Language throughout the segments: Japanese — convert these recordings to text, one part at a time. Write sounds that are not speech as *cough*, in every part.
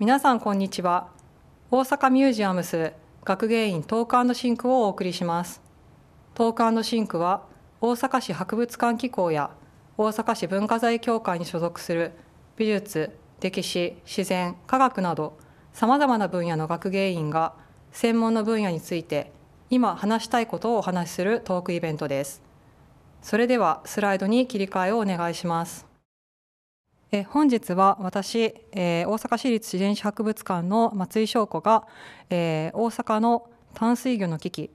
皆さんこんにちは大阪ミュージアムス学芸員トークシンクをお送りしますトークシンクは大阪市博物館機構や大阪市文化財協会に所属する美術歴史自然科学などさまざまな分野の学芸員が専門の分野について今話したいことをお話しするトークイベントですそれではスライドに切り替えをお願いしますえ本日は私、えー、大阪市立自然史博物館の松井翔子が、えー、大阪の淡水魚の危機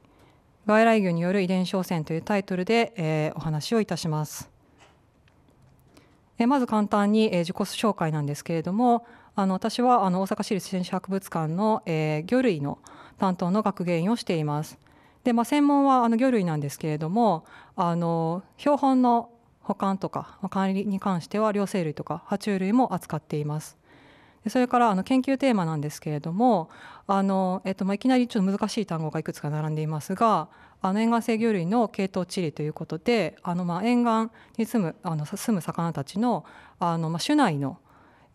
外来魚による遺伝症戦というタイトルで、えー、お話をいたします。えまず簡単に、え自己紹介なんですけれどもあの私はあの大阪市立自然史博物館の、え魚類の担当の学芸員をしています。でまあ、専門はあの魚類なんですけれどもあの標本の保管とか管理に関しては両生類とか爬虫類も扱っています。それからあの研究テーマなんですけれどもあの、えっとまいきなりちょっと難しい単語がいくつか並んでいますがあの沿岸制御類の系統地理ということであのまあ沿岸に住むあの住む魚たちのあのまあ種内の、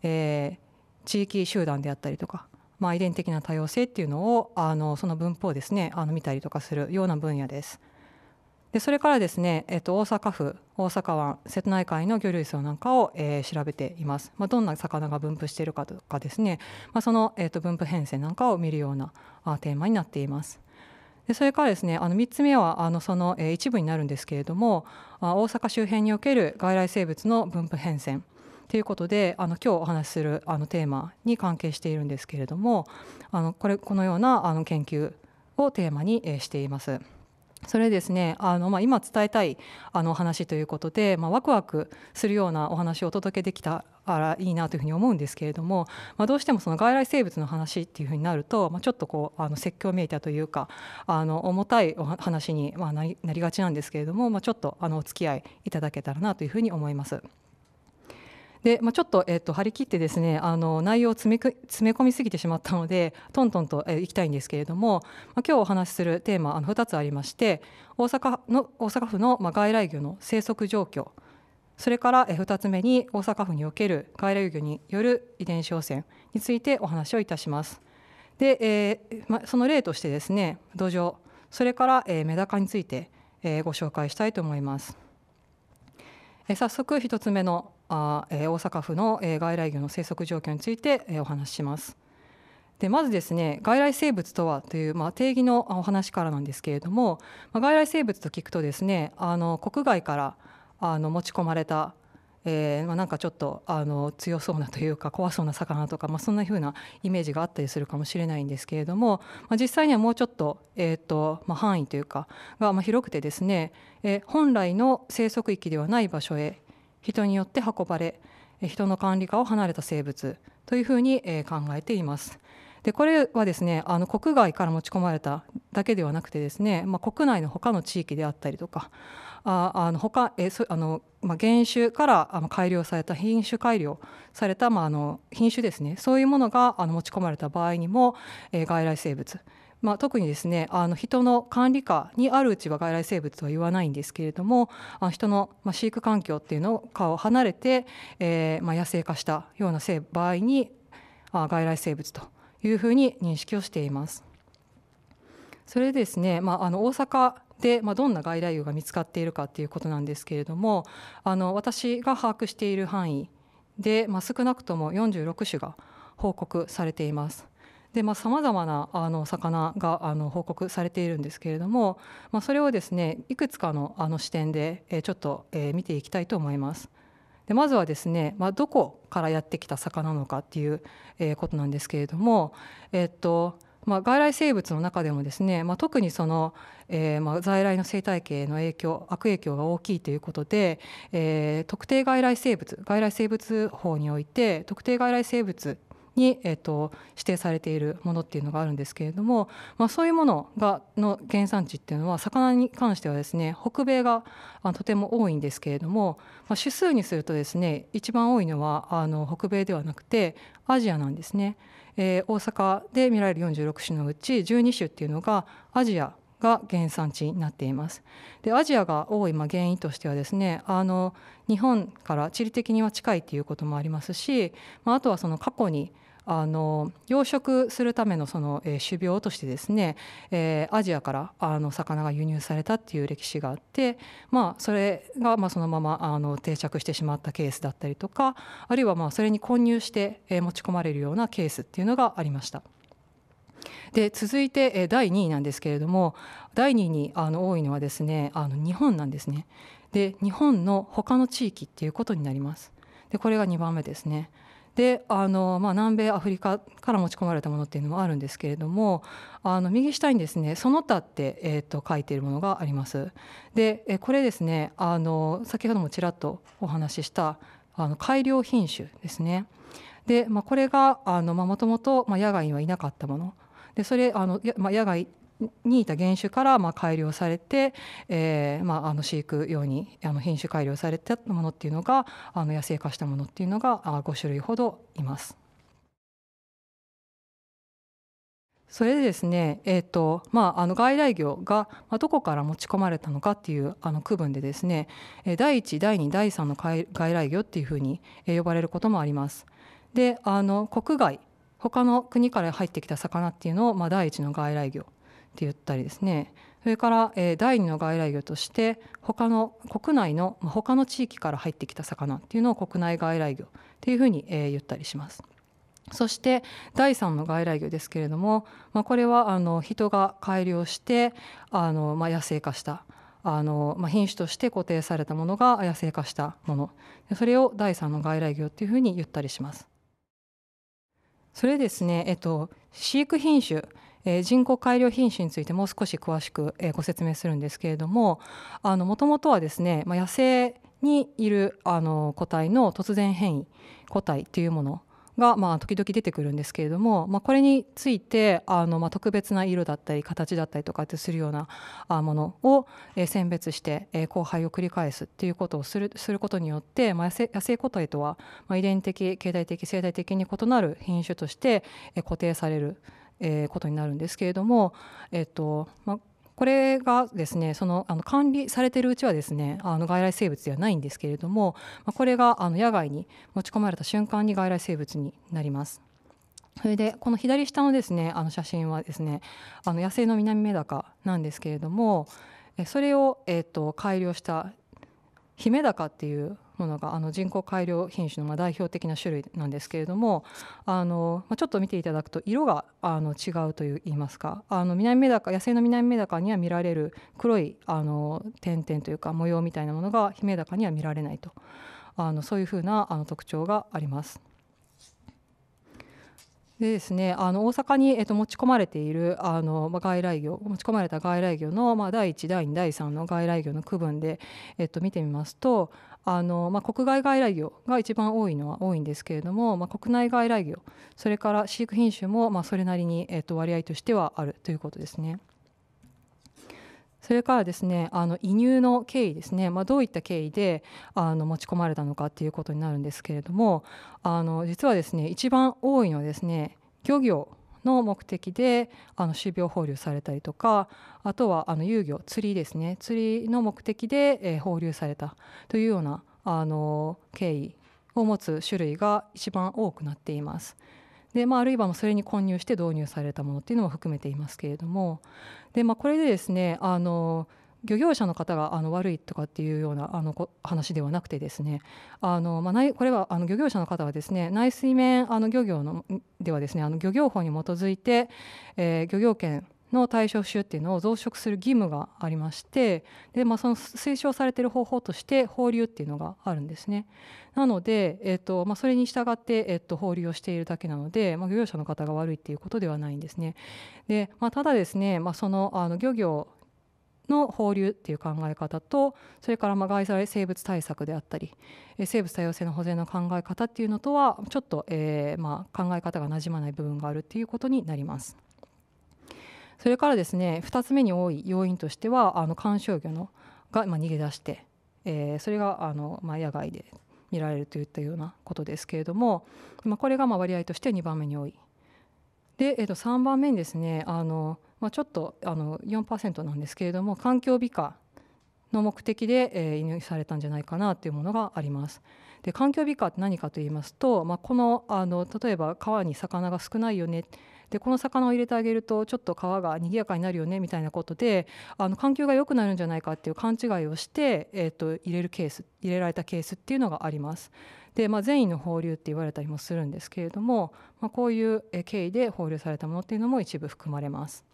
えー、地域集団であったりとか、まあ、遺伝的な多様性っていうのをあのその文法ですねあの見たりとかするような分野です。でそれからですね、えっと大阪府大阪湾瀬戸内海の魚類層なんかを、えー、調べています、まあ、どんな魚が分布しているかとかですね、まあ、その、えっと分布編成なんかを見るようなあテーマになっています。でそれからですねあの3つ目はあのその、えー、一部になるんですけれどもあ大阪周辺における外来生物の分布変遷ということであの今日お話しするあのテーマに関係しているんですけれどもあのこれこのようなあの研究をテーマに、えー、しています。それですねあの、まあ、今伝えたいあの話ということで、まあ、ワクワクするようなお話をお届けできたらいいなというふうに思うんですけれども、まあ、どうしてもその外来生物の話っていうふうになると、まあ、ちょっとこうあの説教めいたというかあの重たいお話に、まあ、なりがちなんですけれども、まあ、ちょっとあのお付き合いいただけたらなというふうに思います。で、まあ、ちょっと,、えー、と張り切ってですねあの内容を詰め詰め込みすぎてしまったのでトントンと、えー、いきたいんですけれども、まあ、今日お話しするテーマあの2つありまして大阪の大阪府の、まあ、外来魚の生息状況それから2つ目に大阪府における外来魚による遺伝子汚染についてお話をいたします。で、えーま、その例としてですね土壌それから、えー、メダカについて、えー、ご紹介したいと思います。え早速1つ目のあ、大阪府の、外来魚の生息状況について、お話しします。でまずですね外来生物とはという、まあ、定義のお話からなんですけれども、まあ、外来生物と聞くとですねあの国外からあの持ち込まれた、えーまあ、なんかちょっとあの強そうなというか怖そうな魚とか、まあ、そんなふうなイメージがあったりするかもしれないんですけれども、まあ、実際にはもうちょっと,、えーとまあ、範囲というかが、まあ、広くてですね、えー、本来の生息域ではない場所へ人によって運ばれ人の管理下を離れた生物というふうに考えています。でこれはですねあの国外から持ち込まれただけではなくてですね、まあ、国内の他の地域であったりとかああの他えそあの、まあ、原種からあの改良された品種改良された、まあ、あの品種ですねそういうものがあの持ち込まれた場合にも、え外来生物まあ、特にですねあの人の管理下にあるうちは外来生物とは言わないんですけれどもあ人の、ま飼育環境っていうのを離れて、えーまあ、野生化したような場合にあ外来生物というふうに認識をしています。それですね、まあ、あの大阪で、まあ、どんな外来魚が見つかっているかということなんですけれどもあの私が把握している範囲で、まあ、少なくとも46種が報告されています。でまあさまざまなあの魚があの報告されているんですけれども、まあ、それをですねいくつかのあの視点で、えちょっと、え見ていきたいと思います。でまずはですね、まあ、どこからやってきた魚なのかっていう、えことなんですけれども、えっとまあ、外来生物の中でもですね、まあ、特にその、えー、まあ在来の生態系の影響悪影響が大きいということで、えー、特定外来生物外来生物法において特定外来生物に、えーと、指定されているものっていうのがあるんですけれども、まあ、そういうものがの原産地っていうのは魚に関してはですね北米がとても多いんですけれども、まあ、種数にするとですね一番多いのはあの北米ではなくてアジアなんですね。えー、大阪で見られる46種のうち12種っていうのがアジアが原産地になっています。でアジアが多い、原因としてはですねあの日本から地理的には近いということもありますし、まあ、あとはその過去にあの養殖するためのその、えー、種苗としてですね、えー、アジアからあの魚が輸入されたっていう歴史があって、まあ、それがまあそのままあの定着してしまったケースだったりとかあるいはまあそれに混入して持ち込まれるようなケースっていうのがありました。で続いて第2位なんですけれども第2位にあの多いのはですねあの日本なんですねで日本の他の地域っていうことになりますでこれが2番目ですねであの、まあ、南米アフリカから持ち込まれたものっていうのもあるんですけれどもあの右下にですね「その他」って、えー、と書いているものがあります。でこれですねあの先ほどもちらっとお話ししたあの改良品種ですね。で、まあ、これがもともと野外にはいなかったもの。でそれあの、まあ、野外にいた原種からまあ改良されて、えー、まあ、あの飼育用にあの品種改良されたものっていうのがあの野生化したものっていうのが5種類ほどいます。それでですね、えーとまあ、あの外来魚が、まあ、どこから持ち込まれたのかっていうあの区分でですね第1第2第3の外来魚っていうふうに呼ばれることもあります。であの国外他の国から入ってきた魚っていうのを、まあ、第1の外来魚言ったりですねそれから、え第2の外来魚として他の国内の、ま他の地域から入ってきた魚っていうのを国内外来魚っていうふうに、え言ったりします。そして第3の外来魚ですけれども、まあ、これはあの人が改良してあの、まあ、野生化したあの、まあ、品種として固定されたものが野生化したものそれを第3の外来魚っていうふうに言ったりします。それですね、えっと、飼育品種えー、人工改良品種についてもう少し詳しく、えー、ご説明するんですけれどももともとはですね、まあ、野生にいるあの個体の突然変異個体というものが、まあ、時々出てくるんですけれども、まあ、これについてあの、まあ、特別な色だったり形だったりとかってするようなものを、選別して、交配を繰り返すっていうことをするすることによって、まあ、野生個体とは、まあ、遺伝的経済的生態的に異なる品種として、固定される。えー、ことになるんですけれども、えっとまあ、これがですねそのあの管理されているうちはですねあの外来生物ではないんですけれども、まあ、これがあの野外に持ち込まれた瞬間に外来生物になります。それでこの左下のですねあの写真はですねあの野生の南メダカなんですけれどもそれを、えー、と改良したヒメダカっていうものがあの人工改良品種のま代表的な種類なんですけれどもあの、まちょっと見ていただくと色があの違うといいますかあの南メダカ野生の南メダカには見られる黒いあの点々というか模様みたいなものがヒメダカには見られないとあのそういうふうなあの特徴があります。でですね、あの大阪に、えっと、持ち込まれているあの、まあ、外来魚持ち込まれた外来魚の、まあ、第1第2第3の外来魚の区分で、えっと、見てみますとあの、まあ、国外外来魚が一番多いのは多いんですけれども、まあ、国内外来魚それから飼育品種もまあそれなりに、えっと割合としてはあるということですね。それからですねあの移入の経緯ですね、まあ、どういった経緯であの持ち込まれたのかということになるんですけれどもあの実はですね一番多いのはですね漁業の目的であの種苗放流されたりとかあとはあの遊漁釣りですね釣りの目的で、え放流されたというようなあの経緯を持つ種類が一番多くなっています。でまあ、あるいはそれに混入して導入されたものっていうのも含めていますけれどもで、まあ、これでですねあの漁業者の方があの悪いとかっていうようなあの話ではなくてですねあの、まあ、これはあの漁業者の方はですね内水面あの漁業のではですねあの漁業法に基づいて、えー、漁業権の対象種っていうのを増殖する義務がありましてで、まあ、その推奨されている方法として放流っていうのがあるんですね。なので、えーとまあ、それに従って、えー、と放流をしているだけなので、まあ、漁業者の方が悪いっていうことではないんですね。でまあ、ただですね、まあ、そのあの漁業の放流っていう考え方とそれからま外在生物対策であったり生物多様性の保全の考え方っていうのとはちょっと、えま考え方がなじまない部分があるっていうことになります。それからですね2つ目に多い要因としてはあの観賞魚のが、ま逃げ出して、えそれがあの、ま野外で見られるといったようなことですけれども、まこれがま割合として2番目に多い。で、えー、と3番目にですねあのまあ、ちょっとあの4%なんですけれども環境美化の目的で、輸入されたんじゃないかなというものがあります。で環境美化って何かと言いますと、まあ、このあの例えば川に魚が少ないよねでこの魚を入れてあげるとちょっと川が賑やかになるよねみたいなことであの環境が良くなるんじゃないかっていう勘違いをして、えーと入れるケース入れられたケースっていうのがあります。で、まあ、善意の放流って言われたりもするんですけれども、まあ、こういう経緯で放流されたものっていうのも一部含まれます。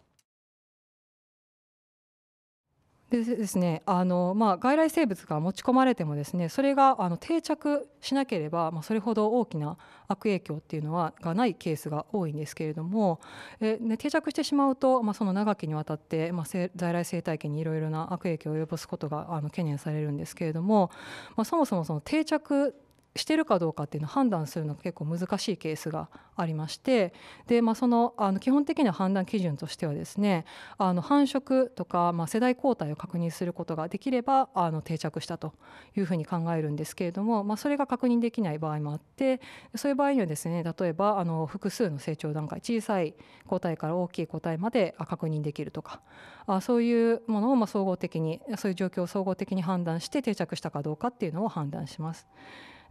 でですねあの、まあ、外来生物が持ち込まれてもですねそれがあの定着しなければ、まあ、それほど大きな悪影響っていうのはがないケースが多いんですけれどもえ、ね、定着してしまうと、まあ、その長きにわたって、まあ、在来生態系にいろいろな悪影響を及ぼすことがあの懸念されるんですけれども、まあ、そもそもその定着してるかどうかっていうのを判断するのが結構難しいケースがありましてで、まあ、そのあの基本的な判断基準としてはですねあの繁殖とか、まあ、世代交代を確認することができればあの定着したというふうに考えるんですけれども、まあ、それが確認できない場合もあってそういう場合にはですね例えばあの複数の成長段階小さい個体から大きい個体まで確認できるとかあそういうものをまあ総合的にそういう状況を総合的に判断して定着したかどうかっていうのを判断します。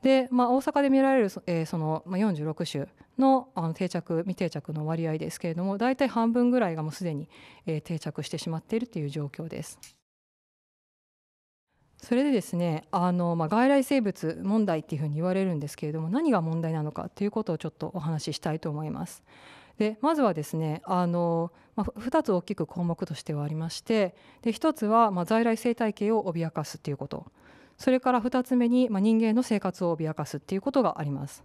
で、まあ、大阪で見られる、えー、その、46種のあの定着未定着の割合ですけれども大体半分ぐらいがもうすでに、定着してしまっているという状況です。それでですねあの、まあ、外来生物問題っていうふうに言われるんですけれども何が問題なのかということをちょっとお話ししたいと思います。でまずはですねあの、まあ、2つ大きく項目としてはありましてで1つはま在来生態系を脅かすということそれから2つ目に、まあ、人間の生活を脅かすっていうことがあります。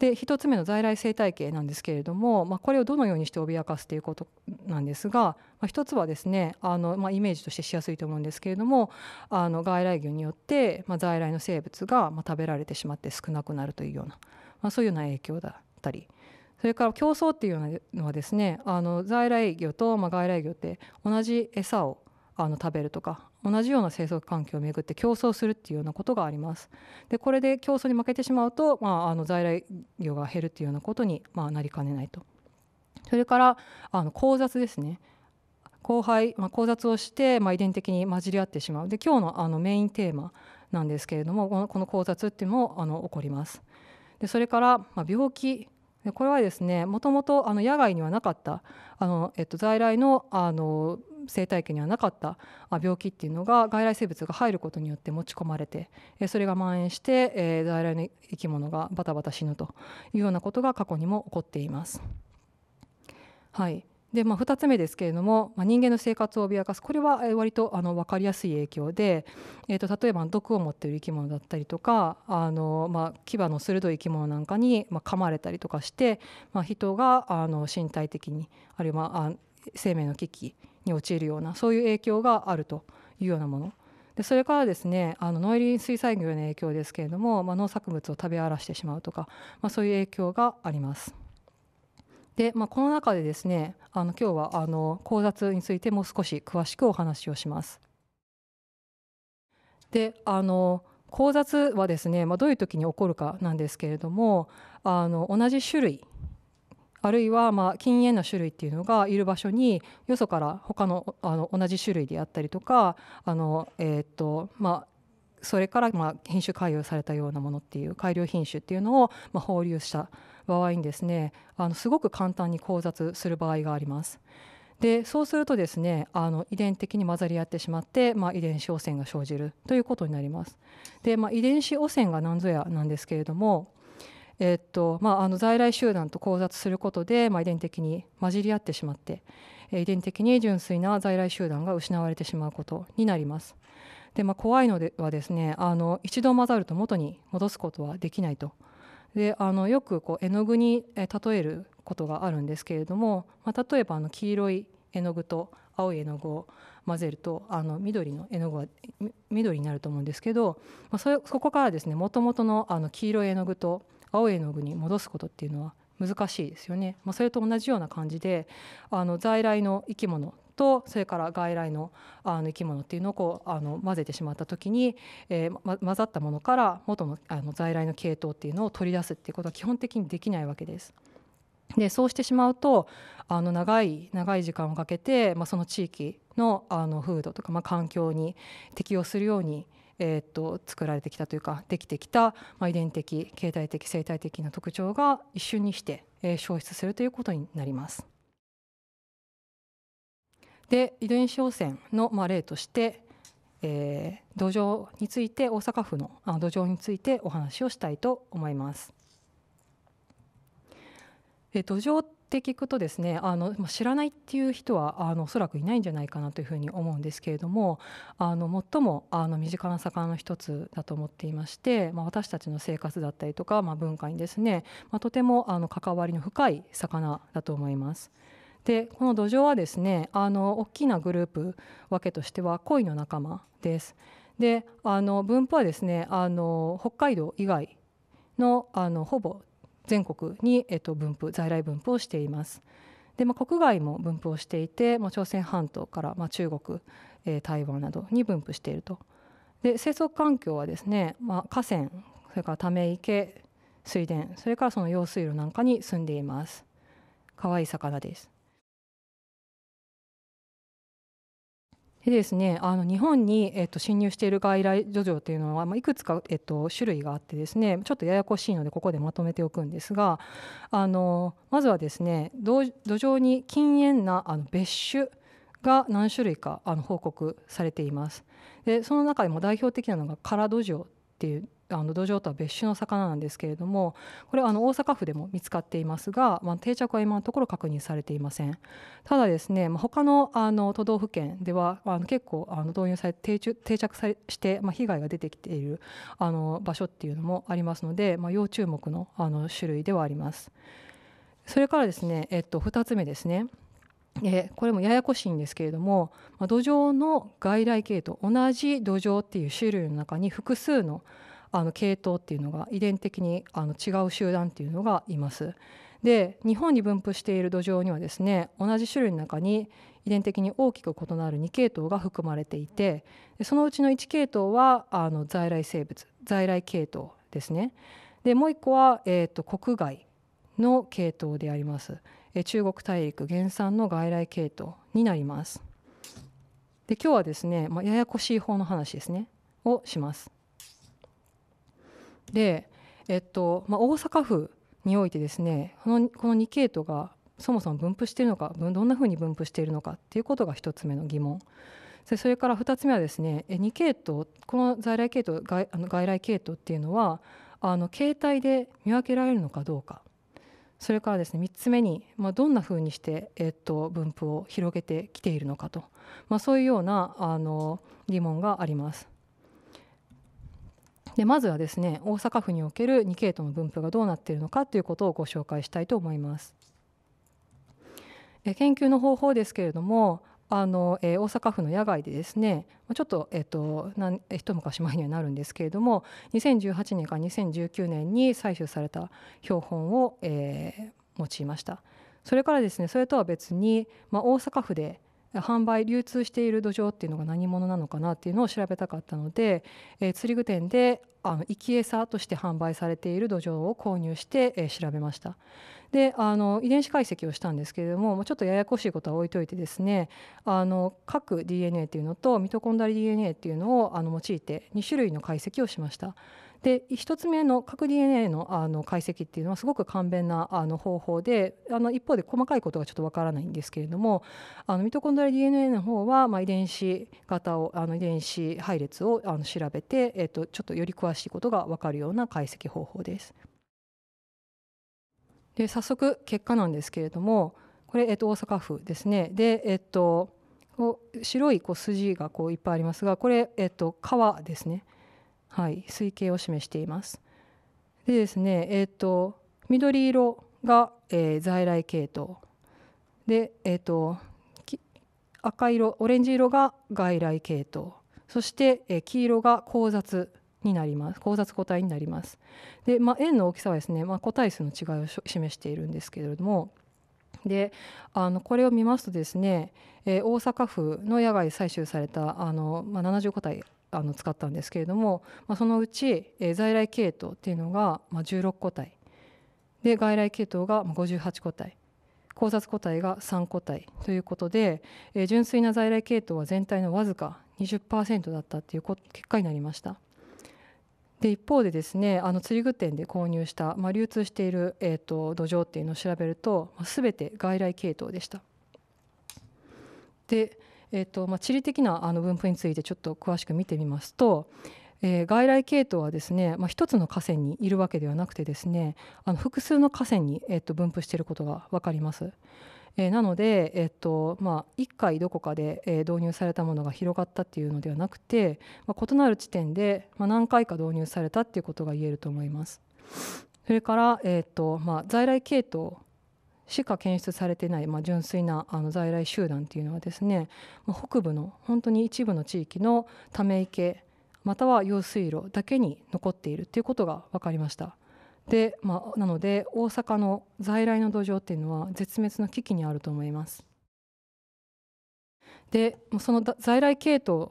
で1つ目の在来生態系なんですけれども、まあ、これをどのようにして脅かすということなんですが、まあ、1つはですねあの、まあ、イメージとしてしやすいと思うんですけれどもあの外来魚によって、ま在来の生物が、ま食べられてしまって少なくなるというような、まそういうような影響だったり。それから競争っていうのはですねあの在来魚と、ま外来魚って同じ餌をあの食べるとか同じような生息環境をめぐって競争するっていうようなことがあります。でこれで競争に負けてしまうと、まあ、あの在来魚が減るっていうようなことに、まあ、なりかねないと。それからあの交雑ですね。交配、まあ、交雑をして、まあ、遺伝的に混じり合ってしまうで今日のあのメインテーマなんですけれどもこのこの交雑っていうのもあの起こります。でそれから、まあ、病気これはですねもともと野外にはなかったあの、えっと、在来のあの生態系にはなかった病気っていうのが外来生物が入ることによって持ち込まれてそれが蔓延して外来の生き物がバタバタ死ぬというようなことが過去にも起こっています。はいでまあ、2つ目ですけれども、まあ、人間の生活を脅かすこれは割とあの分かりやすい影響で、えー、と例えば毒を持っている生き物だったりとかあの、まあ、牙の鋭い生き物なんかに、まあ、噛まれたりとかして、まあ、人があの身体的にあるいは、まあ、生命の危機に陥るようなそういう影響があるというようなものでそれからですねあの農林水産業の影響ですけれども、まあ、農作物を食べ荒らしてしまうとか、まあ、そういう影響があります。で、まあ、この中でですねあの今日はあの交雑についてもう少し詳しくお話をします。であの交雑はですね、まあ、どういう時に起こるかなんですけれどもあの同じ種類あるいはまあ禁煙の種類っていうのがいる場所によそから他のあの同じ種類であったりとかあの、えとまあ、それからまあ品種改良されたようなものっていう改良品種っていうのをまあ放流した場合にですねあのすごく簡単に交雑する場合があります。でそうするとですねあの遺伝的に混ざり合ってしまって、まあ、遺伝子汚染が生じるということになります。で、まあ、遺伝子汚染が何ぞやなんですけれどもえー、っとまあ、あの在来集団と交雑することで、まあ、遺伝的に混じり合ってしまって、遺伝的に純粋な在来集団が失われてしまうことになります。でまあ、怖いのではですねあの一度混ざると元に戻すことはできないと。であのよくこう絵の具に例えることがあるんですけれども、まあ、例えばあの黄色い絵の具と青い絵の具を混ぜるとあの緑の絵の具は緑になると思うんですけど、まあ、そこからですねもともとのの黄色い絵の具と青い絵の具に戻すことっていうのは難しいですよね、まあ、それと同じような感じであの在来の生き物とそれから外来のあの生き物っていうのをこうあの混ぜてしまった時に、えーま、混ざったものから元のあの在来の系統っていうのを取り出すっていうことは基本的にできないわけです。でそうしてしまうとあの長い長い時間をかけて、まあ、その地域のあの風土とか、まあ、環境に適応するようにえー、っと作られてきたというかできてきた、まあ、遺伝的形態的生態的な特徴が一瞬にして、えー、消失するということになります。で遺伝子汚染の、まあ、例として、えー、土壌について大阪府のあ土壌についてお話をしたいと思います。え土壌って聞くとですねあの知らないっていう人はあのおそらくいないんじゃないかなというふうに思うんですけれどもあの最もあの身近な魚の一つだと思っていまして、まあ、私たちの生活だったりとか、まあ、文化にですね、まあ、とてもあの関わりの深い魚だと思います。でこの土壌はですねあの大きなグループ分けとしては鯉の仲間です。であの分布はですねあの北海道以外のあのほぼ全国に、えっと、分布在来分布をしています。でまあ、国外も分布をしていて、まあ、朝鮮半島から、まあ、中国、えー、台湾などに分布していると。で生息環境はですね、まあ、河川それからため池水田それからその用水路なんかに住んでいます。可愛い魚です。でですね、あの日本に、えっと、侵入している外来漁場というのは、まあ、いくつか、えっと、種類があってですねちょっとややこしいのでここでまとめておくんですがあのまずはですね土壌に禁煙なあの別種が何種類かあの報告されていますでその中でも代表的なのが空土壌っていうあの土壌とは別種の魚なんですけれどもこれはあの大阪府でも見つかっていますが、まあ、定着は今のところ確認されていませんただですね、まあ、他のあの都道府県ではあの結構あの導入され定着定着されして、まあ、被害が出てきているあの場所っていうのもありますので、まあ、要注目のあの種類ではありますそれからですね、えっと、2つ目ですねえこれもややこしいんですけれども、まあ、土壌の外来系と同じ土壌っていう種類の中に複数のあの系統っていうのが遺伝的にあの違う集団っていうのがいます。で日本に分布している土壌にはですね同じ種類の中に遺伝的に大きく異なる2系統が含まれていてそのうちの1系統はあの在来生物在来系統ですね。でもう1個は、えーと、国外の系統であります、え中国大陸原産の外来系統になります。で今日はですね、まあ、ややこしい方の話ですねをします。で、えっとまあ、大阪府においてですねこのこの2系統がそもそも分布しているのかどんなふうに分布しているのかっていうことが1つ目の疑問それから2つ目はですね2系統この在来系統外あの外来系統っていうのはあの携帯で見分けられるのかどうかそれからですね3つ目に、まあ、どんなふうにして、えっと、分布を広げてきているのかと、まあ、そういうようなあの疑問があります。でまずはですね大阪府における2系統の分布がどうなっているのかということをご紹介したいと思います。え研究の方法ですけれどもあの、え大阪府の野外でですねちょっと、えっと、一昔前にはなるんですけれども2018年から2019年に採取された標本を、えー、用いましたそれからですねそれとは別に、まあ、大阪府で販売流通している土壌っていうのが何者なのかなっていうのを調べたかったので、えー、釣り具店であの生き餌として販売されている土壌を購入して、えー、調べましたであの遺伝子解析をしたんですけれどもちょっとややこしいことは置いといてですねあの各 DNA っていうのとミトコンダリ DNA っていうのをあの用いて2種類の解析をしました。で1つ目の核 DNA のあの解析っていうのはすごく簡便なあの方法であの一方で細かいことがちょっとわからないんですけれどもあのミトコンドリア DNA の方は、まあ、遺伝子型をあの遺伝子配列をあの調べて、えっと、ちょっとより詳しいことがわかるような解析方法です。で早速結果なんですけれどもこれ、えっと、大阪府ですねで、えっと、白いこう筋がこういっぱいありますがこれ、えっと、川ですね。はい、推計を示しています。でですね、えーと、緑色が、えー、在来系統で、えーと、と赤色オレンジ色が外来系統そして、えー、黄色が交雑になります交雑個体になります。で、まあ、円の大きさはですね、まあ、個体数の違いを示しているんですけれどもであのこれを見ますとですね、えー、大阪府の野外採集されたあの、まあ、70個体あの使ったんですけれども、まあ、そのうち、えー、在来系統っていうのが、まあ、16個体で外来系統が58個体考察個体が3個体ということで、えー、純粋な在来系統は全体のわずか20%だったっていう結果になりました。で一方でですねあの釣具店で購入した、まあ、流通している、えーと、と土壌っていうのを調べると、まあ、全て外来系統でした。でえーとまあ、地理的なあの分布についてちょっと詳しく見てみますと、えー、外来系統はですね、まあ、1つの河川にいるわけではなくてですねあの複数の河川に、えー、と分布していることが分かります。えー、なので、えーとまあ、1回どこかで、えー、導入されたものが広がったっていうのではなくて、まあ、異なる地点で、まあ、何回か導入されたっていうことが言えると思います。それから、えーとまあ、在来系統しか検出されてない、まあ、純粋なあの在来集団というのはですね、まあ、北部の本当に一部の地域のため池または用水路だけに残っているということが分かりました。でまあ、なので大阪の在来の土壌っていうのは絶滅の危機にあると思います。でその在来系統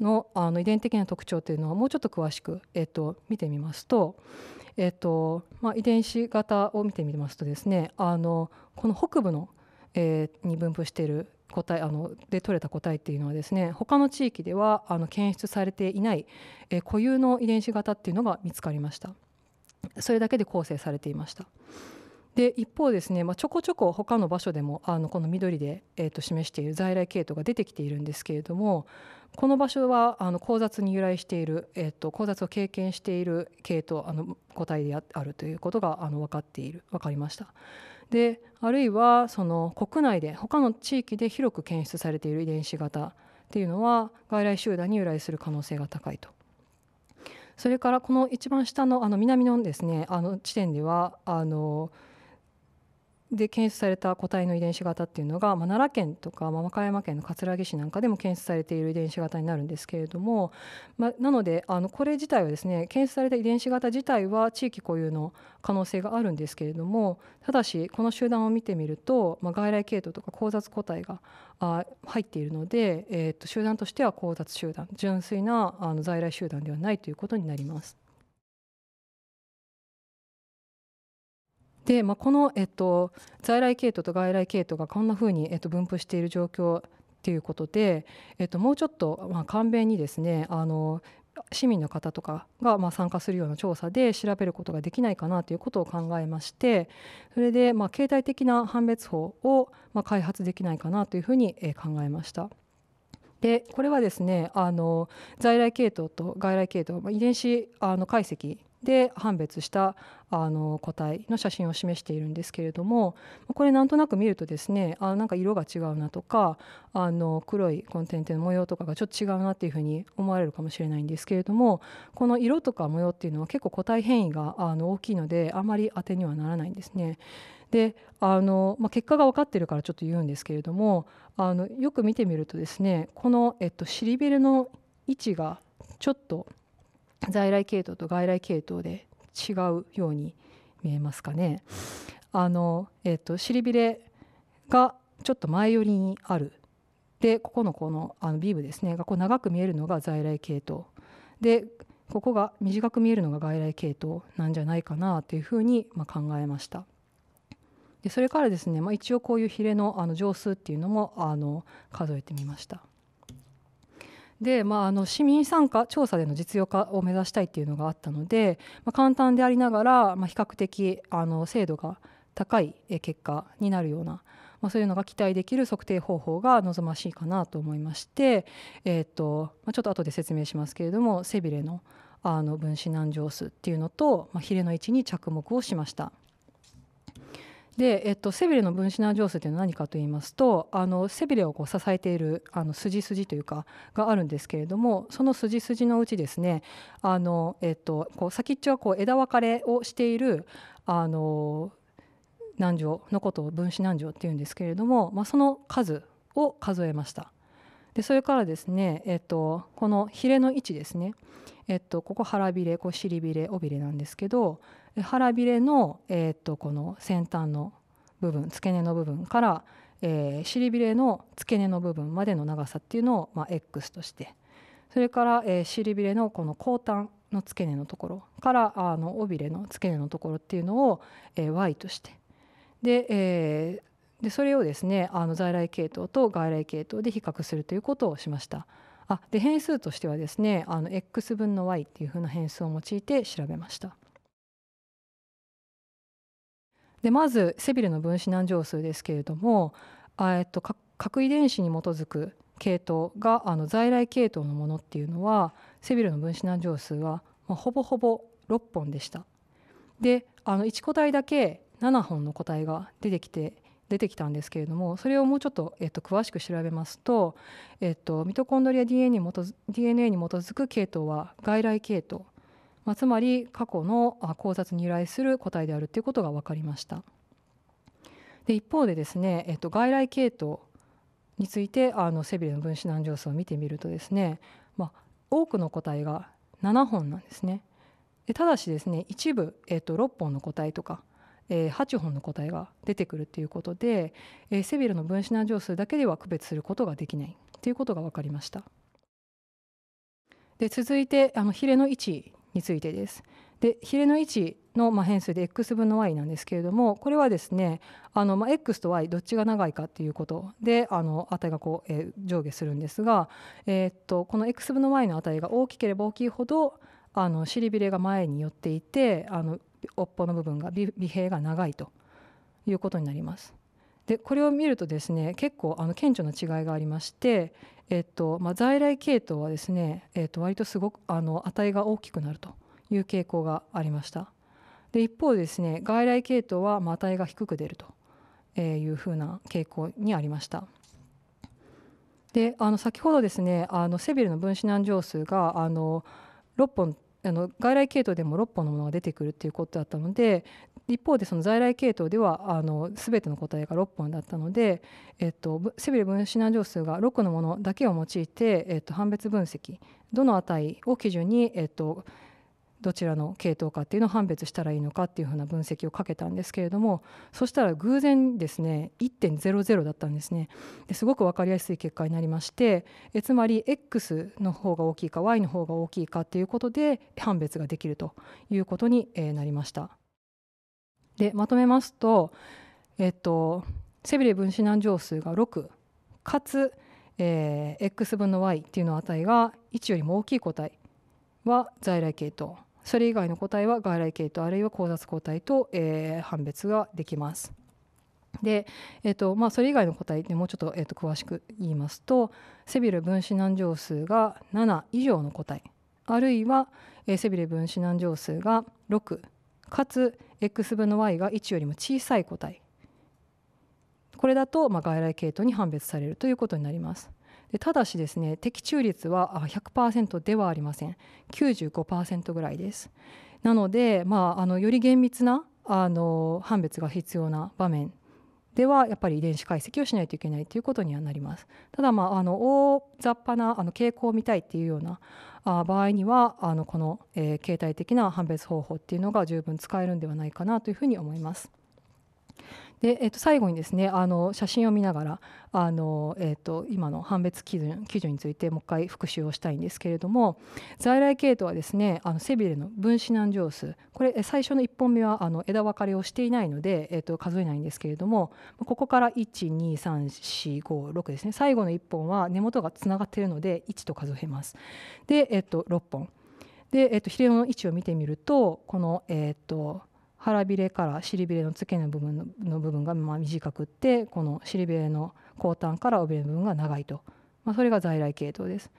のあの遺伝的な特徴というのはもうちょっと詳しく、えっと、見てみますと、えーとまあ、遺伝子型を見てみますとですねあのこの北部の、えー、に分布している個体あので取れた個体っていうのはですね他の地域ではあの検出されていない、えー、固有の遺伝子型っていうのが見つかりましたそれだけで構成されていましたで一方ですね、まあ、ちょこちょこ他の場所でもあのこの緑で、えー、と示している在来系統が出てきているんですけれどもこの場所はあの交雑に由来している、えっと交雑を経験している系とあの個体であるということがあの分かっている分かりました。であるいはその国内で他の地域で広く検出されている遺伝子型っていうのは外来集団に由来する可能性が高いと。それからこの一番下のあの南のですねあの地点ではあので検出された個体の遺伝子型っていうのが、まあ、奈良県とか、まあ、和歌山県の葛城市なんかでも検出されている遺伝子型になるんですけれども、まあ、なのであのこれ自体はですね検出された遺伝子型自体は地域固有の可能性があるんですけれどもただしこの集団を見てみると、まあ、外来系統とか交雑個体があ入っているので、えー、と集団としては交雑集団純粋なあの在来集団ではないということになります。で、まあ、この、えっと、在来系統と外来系統がこんなふうに、えっと、分布している状況ということで、えっと、もうちょっと、まあ、簡便にですねあの市民の方とかがま参加するような調査で調べることができないかなということを考えましてそれでま携帯的な判別法をま開発できないかなというふうに考えました。でこれはですねあの在来系統と外来系統、ま遺伝子あの解析で判別したあの個体の写真を示しているんですけれどもこれなんとなく見るとですねあなんか色が違うなとかあの黒いこの点々の模様とかがちょっと違うなっていうふうに思われるかもしれないんですけれどもこの色とか模様っていうのは結構個体変異があの大きいのであまり当てにはならないんですね。であの、まあ、結果が分かってるからちょっと言うんですけれどもあのよく見てみるとですねこの、えっと、尻びれの位置がちょっと *laughs* 在来系統と外来系統で違うように見えますかね。あのえっ、ー、と尻びれがちょっと前寄りにあるでここのこのあのビーブですねがこう長く見えるのが在来系統でここが短く見えるのが外来系統なんじゃないかなというふうにま考えました。でそれからですね、まあ、一応こういうヒレのあの乗数っていうのもあの数えてみました。で、まあ、あの市民参加調査での実用化を目指したいっていうのがあったので、まあ、簡単でありながら、まあ、比較的あの精度が高い結果になるような、まあ、そういうのが期待できる測定方法が望ましいかなと思いまして、えーとまちょっと後で説明しますけれども背びれのあの分子難乗数っていうのと、まあ、ヒレの位置に着目をしました。で、えっと、背びれの分子難情数というのは何かと言いますとあの背びれをこう支えているあの筋筋というかがあるんですけれどもその筋筋のうちですねあの、えっと、こう先っちょはこう枝分かれをしているあの難情のことを分子難情っていうんですけれども、まあ、その数を数えました。でそれからですね、えっと、このヒレの位置ですね、えっと、ここ腹びれこう尻びれ尾びれなんですけど腹びれの、えー、っとこの先端の部分付け根の部分から、えー、尻びれの付け根の部分までの長さっていうのを、まあ、X としてそれから、えー、尻びれのこの後端の付け根のところからあの尾びれの付け根のところっていうのを、えー、Y としてで,、えー、でそれをですねあの在来系統と外来系統で比較するということをしました。あで変数としてはですねあの x 分の y っていう風な変数を用いて調べました。でまずセビルの分子難乗数ですけれども、えっと、核遺伝子に基づく系統があの在来系統のものっていうのはセビルの分子難乗数は、まあ、ほぼほぼ6本でした。であの1個体だけ7本の個体が出てきて出てきたんですけれどもそれをもうちょっと、えっと、詳しく調べますと、えっと、ミトコンドリア DNA に基 DNA に基づく系統は外来系統まあ、つまり過去の考察に由来する個体であるということが分かりましたで一方でですね、えっと、外来系統についてあの背びれの分子難情数を見てみるとですね、まあ、多くの個体が7本なんですねでただしですね一部、えっと、6本の個体とかえー、8本の個体が出てくるということで、えー、背びれの分子難乗数だけでは区別することができないということが分かりました。で続いてあのヒレの位置についてです。でヒレの位置のま変数で x 分の y なんですけれどもこれはですねあのま x と y どっちが長いかっていうことであの値がこう、え上下するんですが、えっとこの x 分の y の値が大きければ大きいほどあの尻びれが前に寄っていてあの尾っぽの部分が尾平が長いということになります。でこれを見るとですね結構あの顕著な違いがありましてえっとまあ、在来系統はですね、えっと、割とすごくあの値が大きくなるという傾向がありましたで一方ですね外来系統はまあ値が低く出るというふうな傾向にありましたであの先ほどですねあのセビルの分子難乗数があの6本あの外来系統でも6本のものが出てくるっていうことだったので一方でその在来系統ではあの全ての個体が6本だったので、えっと、背びれ分子難乗数が6のものだけを用いて、えっと、判別分析どの値を基準に、えっと、どちらの系統かっていうのを判別したらいいのかっていうふうな分析をかけたんですけれどもそしたら偶然ですね1.00だったんですねですごく分かりやすい結果になりましてえつまり X の方が大きいか Y の方が大きいかっていうことで判別ができるということになりました。でまとめますと、えっと、背びれ分子難乗数が6かつ、えー、x 分の y っていうの値が1よりも大きい個体は在来系統それ以外の個体は外来系統あるいは交雑個体と、えー、判別ができます。で、えーとまあ、それ以外の個体でもうちょっと,、えー、と詳しく言いますと背びれ分子難乗数が7以上の個体あるいは、背びれ分子難乗数が6かつ X 分の Y が1よりも小さい個体これだと、まあ、外来系統に判別されるということになります。でただしですね的中率は100%ではありません95%ぐらいですなので、まあ、あのより厳密なあの判別が必要な場面ではやっぱり遺伝子解析をしないといけないということにはなりますただ、まあ、あの大雑把なあの傾向を見たいっていうようなあ場合にはあのこの、えー、形態的な判別方法っていうのが十分使えるんではないかなというふうに思います。で、えー、と最後にですねあの写真を見ながらあの、えー、と今の判別基準基準についてもう一回復習をしたいんですけれども在来系統はですねあのセビレの分子難上数これ最初の1本目はあの枝分かれをしていないので、えー、と数えないんですけれどもここから123456ですね最後の1本は根元がつながっているので1と数えます。で、えー、と6本。で、えー、とヒレの位置を見てみるとこの、えー、と腹びれから尻びれの付け根の部分の部分がま短くってこの尻びれの後端から尾びれの部分が長いと、まあ、それが在来系統です。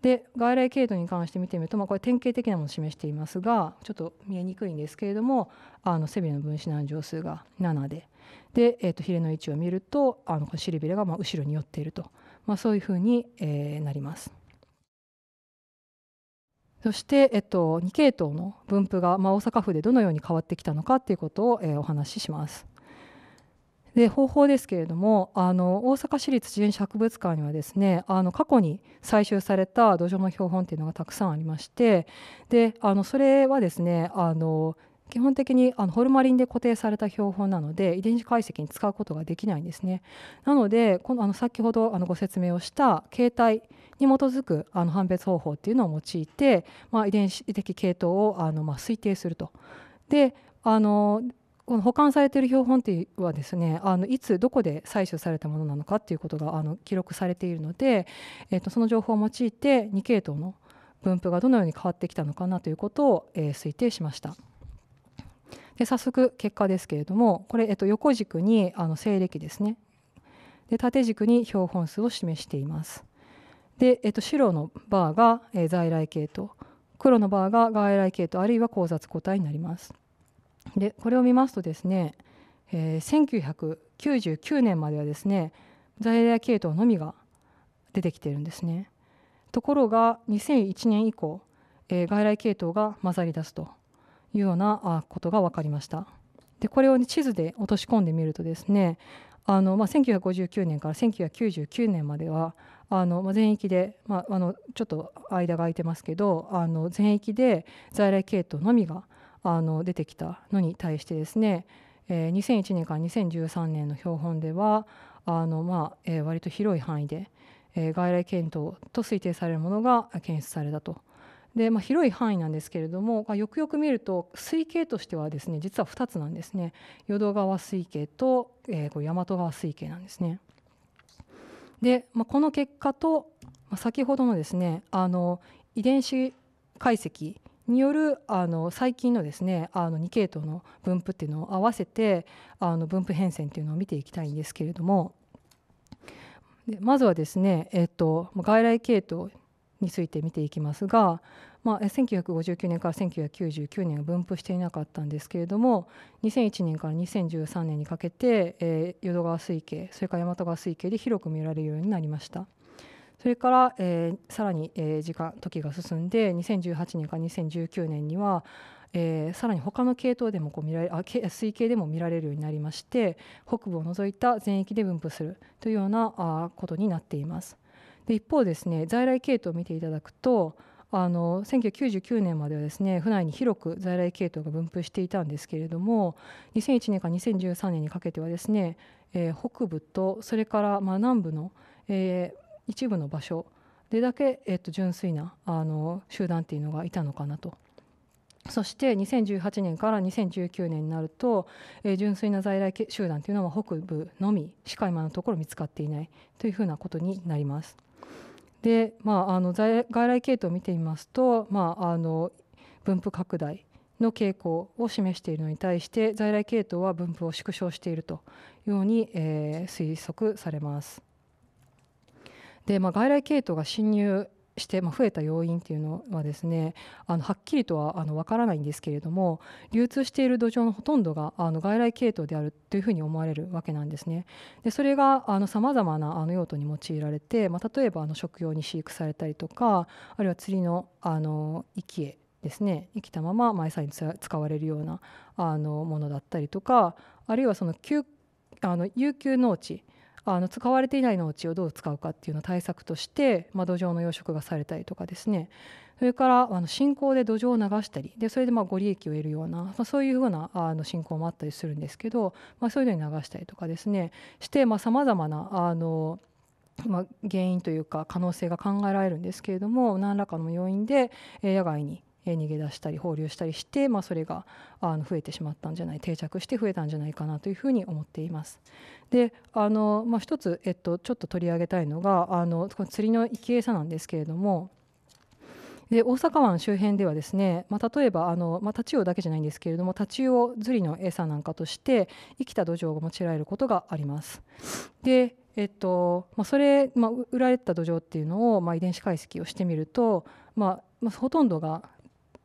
で外来系統に関して見てみると、まあ、これ典型的なものを示していますがちょっと見えにくいんですけれどもあの背びれの分子難乗数が7でで、えー、とヒレの位置を見るとあの尻びれがま後ろに寄っていると、まあ、そういうふうに、えなります。そして、えっと、2系統の分布が、まあ、大阪府でどのように変わってきたのかということを、えー、お話しします。で方法ですけれどもあの大阪市立自然博物館にはですねあの過去に採集された土壌の標本っていうのがたくさんありましてであのそれはですねあの基本的にあのホルマリンで固定された標本なので遺伝子解析に使うことができないんですね。なのでこのあの先ほどあのご説明をした携帯に基づくあの判別方法っていうのを用いて、まあ、遺伝子的系統をあのまあ推定すると。であのこの保管されている標本っていうはですねあのいつどこで採取されたものなのかっていうことがあの記録されているので、えっとその情報を用いて2系統の分布がどのように変わってきたのかなということを、えー、推定しました。で早速結果ですけれどもこれ、えっと、横軸にあの西暦ですねで縦軸に標本数を示しています。で、えっと、白のバーが、在来系統黒のバーが外来系統あるいは交雑個体になります。でこれを見ますとですね、えー、1999年まではですね在来系統のみが出てきてるんですね。ところが2001年以降、えー、外来系統が混ざり出すというようなことが分かりました。でこれを、ね、地図で落とし込んでみるとですねあの、まあ、1959年から1999年まではあの、全域で、まあ、あのちょっと間が空いてますけどあの全域で在来系統のみがあの出てきたのに対してですね、えー、2001年から2013年の標本ではあの、まあえー、割と広い範囲で、えー、外来検討と推定されるものが検出されたと。でまあ、広い範囲なんですけれども、よくよく見ると水系としてはですね実は2つなんですね淀川水系と、えー、これ大和川水系なんですね。で、まあ、この結果と、まあ、先ほどのですねあの遺伝子解析によるあの細菌のですねあの2系統の分布っていうのを合わせてあの分布変遷っていうのを見ていきたいんですけれどもでまずはですね、えっと、外来系統について見ていきますが、まあ、1959年から1999年は分布していなかったんですけれども2001年から2013年にかけて、えー、淀川水系それから大和川水系で広く見られるようになりました。それから、えー、さらに、えー、時間時が進んで2018年から2019年には、えー、さらに他の系統でもこう見られあ水系でも見られるようになりまして北部を除いた全域で分布するというようなあことになっています。で一方ですね在来系統を見ていただくとあの1999年まではですね府内に広く在来系統が分布していたんですけれども2001年から2013年にかけてはですね、えー、北部とそれからま南部の、えー、一部の場所でだけ、えー、と純粋なあの集団っていうのがいたのかなとそして2018年から2019年になると、純粋な在来集団というのは北部のみしか今のところ見つかっていないというふうなことになります。で、まあ、あの在外来系統を見てみますと、まあ、あの分布拡大の傾向を示しているのに対して在来系統は分布を縮小しているというように、えー、推測されます。でまあ、外来系統が侵入してまあ、増えた要因というのはですねあのはっきりとはあの分からないんですけれども流通している土壌のほとんどがあの外来系統であるというふうに思われるわけなんですね。でそれがさまざまなあの用途に用いられて、まあ、例えばあの食用に飼育されたりとかあるいは釣りのあの生き餌ですね生きたまま、まあ、餌に使われるようなあのものだったりとかあるいはその休あの有給農地あの使われていない農地をどう使うかっていうの対策としてまあ、土壌の養殖がされたりとかですねそれからあの信仰で土壌を流したりでそれでまあご利益を得るような、まあ、そういうふうなあの信仰もあったりするんですけど、まあ、そういうのに流したりとかですねしてさまざ、まなあのまあ、原因というか可能性が考えられるんですけれども何らかの要因で野外に逃げ出したり放流したりして、まあ、それがあの増えてしまったんじゃない定着して増えたんじゃないかなというふうに思っています。であの、まあ、一つ、えっと、ちょっと取り上げたいのがあの釣りの生き餌なんですけれども。で大阪湾周辺ではですね、まあ、例えばあの、まあ、タチウオだけじゃないんですけれどもタチウオ釣りの餌なんかとして生きた土壌が用いられることがあります。でえっとまあ、それ、まあ、売られた土壌っていうのを、まあ、遺伝子解析をしてみると、まあまあ、ほとんどが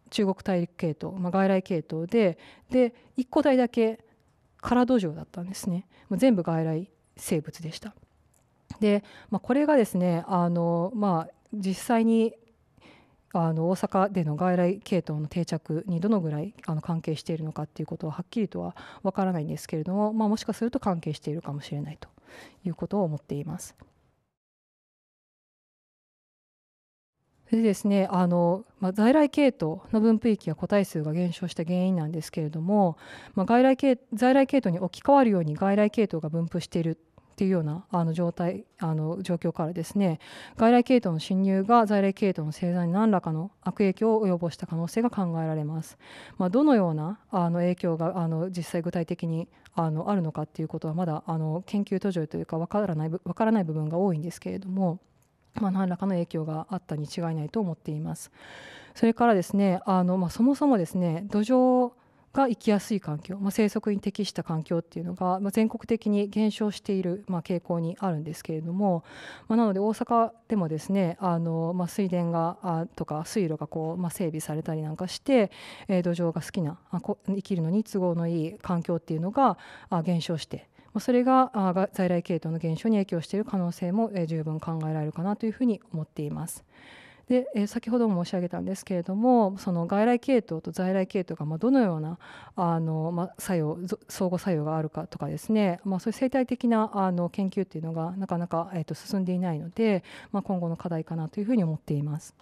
中国大陸系統、まあ、外来系統でで1個体だけ空土壌だったんですねもう全部外来生物でした。で、まあ、これがですねあの、まあ、実際にあの大阪での外来系統の定着にどのぐらいあの関係しているのかっていうことははっきりとは分からないんですけれども、まあ、もしかすると関係しているかもしれないということを思っています。でですねあの、まあ、在来系統の分布域や個体数が減少した原因なんですけれども、まあ、外来系在来系統に置き換わるように外来系統が分布しているっていうようなあの状態あの状況からですね外来系統の侵入が在来系統の生産に何らかの悪影響を及ぼした可能性が考えられます。まあ、どのようなあの影響があの実際具体的にあのあるのかっていうことはまだあの研究途上というか分からない分からない部分が多いんですけれども。まあ、何らかの影響があったに違いないと思っています。それからですねあの、まあ、そもそもですね土壌が生きやすい環境、まあ、生息に適した環境っていうのが、まあ、全国的に減少している、まあ、傾向にあるんですけれども、まあ、なので大阪でもですねあの、まあ、水田があとか水路がこう、まあ、整備されたりなんかして、えー、土壌が好きなあこ生きるのに都合のいい環境っていうのがあ減少してそれが在来系統の減少に影響している可能性も十分考えられるかなというふうに思っています。で先ほども申し上げたんですけれどもその外来系統と在来系統がまどのようなあの、ま作用相互作用があるかとかですね、まあ、そういう生態的なあの研究っていうのがなかなか、えと進んでいないので、ま今後の課題かなというふうに思っています。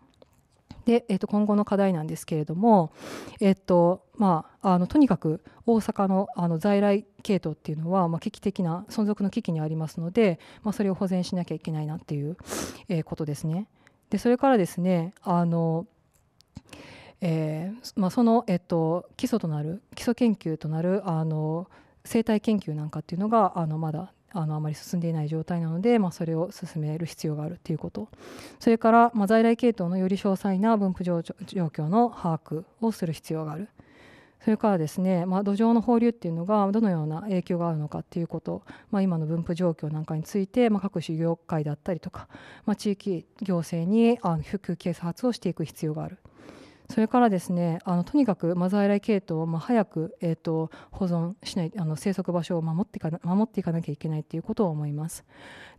で、えー、と今後の課題なんですけれども、えーとまあ、あのとにかく大阪のあの在来系統っていうのは、まあ、危機的な存続の危機にありますので、まあ、それを保全しなきゃいけないなっていう、えー、ことですね。でそれからですねあのえーまあ、その、えっと、基礎となる基礎研究となるあの生態研究なんかっていうのがあのまだあのあまり進んでいない状態なので、まあ、それを進める必要があるということそれから、まあ、在来系統のより詳細な分布状況の把握をする必要があるそれからですね、まあ、土壌の放流っていうのがどのような影響があるのかっていうこと、まあ、今の分布状況なんかについて、まあ、各種業界だったりとか、まあ、地域行政にあ普及啓発をしていく必要があるそれからですねあのとにかくマザーライ系統をま早く、えーと、保存しないあの生息場所を守ってかな守っていかなきゃいけないということを思います。